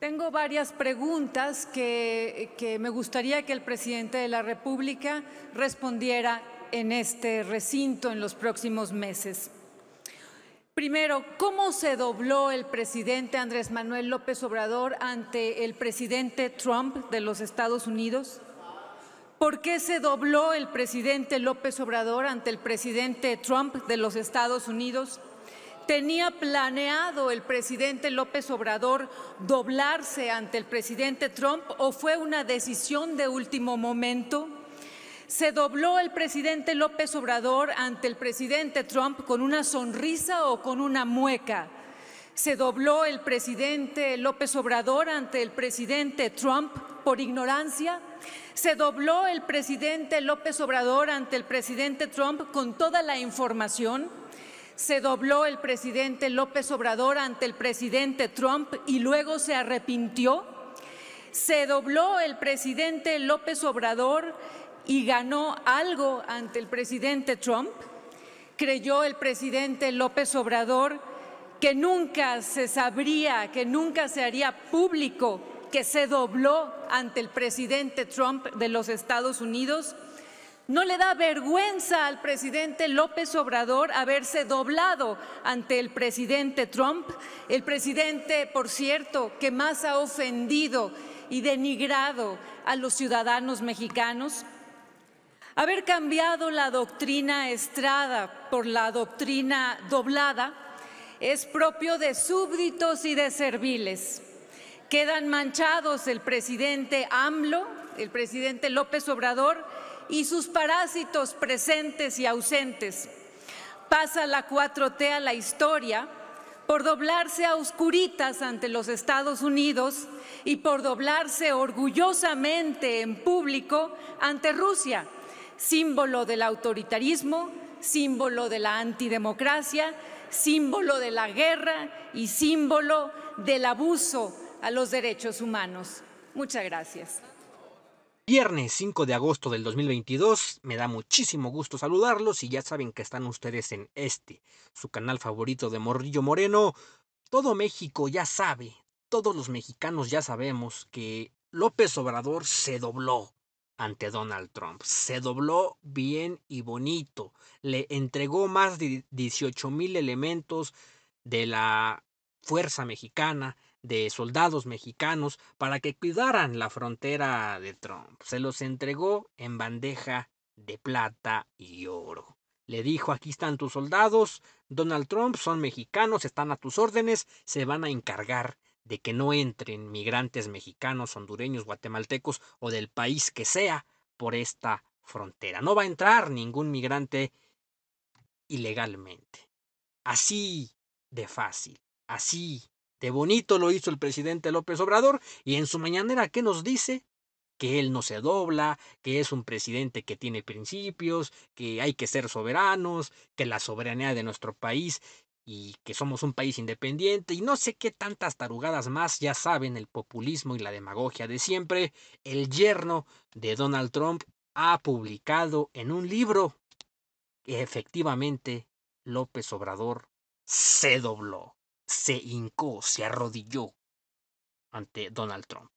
Tengo varias preguntas que, me gustaría que el presidente de la República respondiera en este recinto en los próximos meses. Primero, ¿cómo se dobló el presidente Andrés Manuel López Obrador ante el presidente Trump de los Estados Unidos? ¿Por qué se dobló el presidente López Obrador ante el presidente Trump de los Estados Unidos? tenía planeado el presidente López Obrador doblarse ante el presidente Trump o fue una decisión de último momento? ¿Se dobló el presidente López Obrador ante el presidente Trump con una sonrisa o con una mueca? ¿Se dobló el presidente López Obrador ante el presidente Trump por ignorancia? ¿Se dobló el presidente López Obrador ante el presidente Trump con toda la información? se dobló el presidente López Obrador ante el presidente Trump y luego se arrepintió. Se dobló el presidente López Obrador y ganó algo ante el presidente Trump. Creyó el presidente López Obrador que nunca se sabría, que nunca se haría público que se dobló ante el presidente Trump de los Estados Unidos. ¿No le da vergüenza al presidente López Obrador haberse doblado ante el presidente Trump? El presidente, por cierto, que más ha ofendido y denigrado a los ciudadanos mexicanos. Haber cambiado la doctrina estrada por la doctrina doblada es propio de súbditos y de serviles. Quedan manchados el presidente AMLO, el presidente López Obrador, y sus parásitos presentes y ausentes. Pasa la 4T a la historia por doblarse a oscuritas ante los Estados Unidos y por doblarse orgullosamente en público ante Rusia, símbolo del autoritarismo, símbolo de la antidemocracia, símbolo de la guerra y símbolo del abuso a los derechos humanos. Muchas gracias viernes 5 de agosto del 2022. Me da muchísimo gusto saludarlos y ya saben que están ustedes en este, su canal favorito de Morrillo Moreno. Todo México ya sabe, todos los mexicanos ya sabemos que López Obrador se dobló ante Donald Trump. Se dobló bien y bonito. Le entregó más de 18 mil elementos de la fuerza mexicana, de soldados mexicanos, para que cuidaran la frontera de Trump. Se los entregó en bandeja de plata y oro. Le dijo, aquí están tus soldados, Donald Trump, son mexicanos, están a tus órdenes, se van a encargar de que no entren migrantes mexicanos, hondureños, guatemaltecos o del país que sea por esta frontera. No va a entrar ningún migrante ilegalmente. Así de fácil. Así, de bonito lo hizo el presidente López Obrador y en su mañanera, ¿qué nos dice? que él no se dobla, que es un presidente que tiene principios, que hay que ser soberanos, que la soberanía de nuestro país y que somos un país independiente y no sé qué tantas tarugadas más, ya saben, el populismo y la demagogia de siempre, el yerno de Donald Trump ha publicado en un libro que efectivamente López Obrador se dobló se hincó, se arrodilló ante Donald Trump.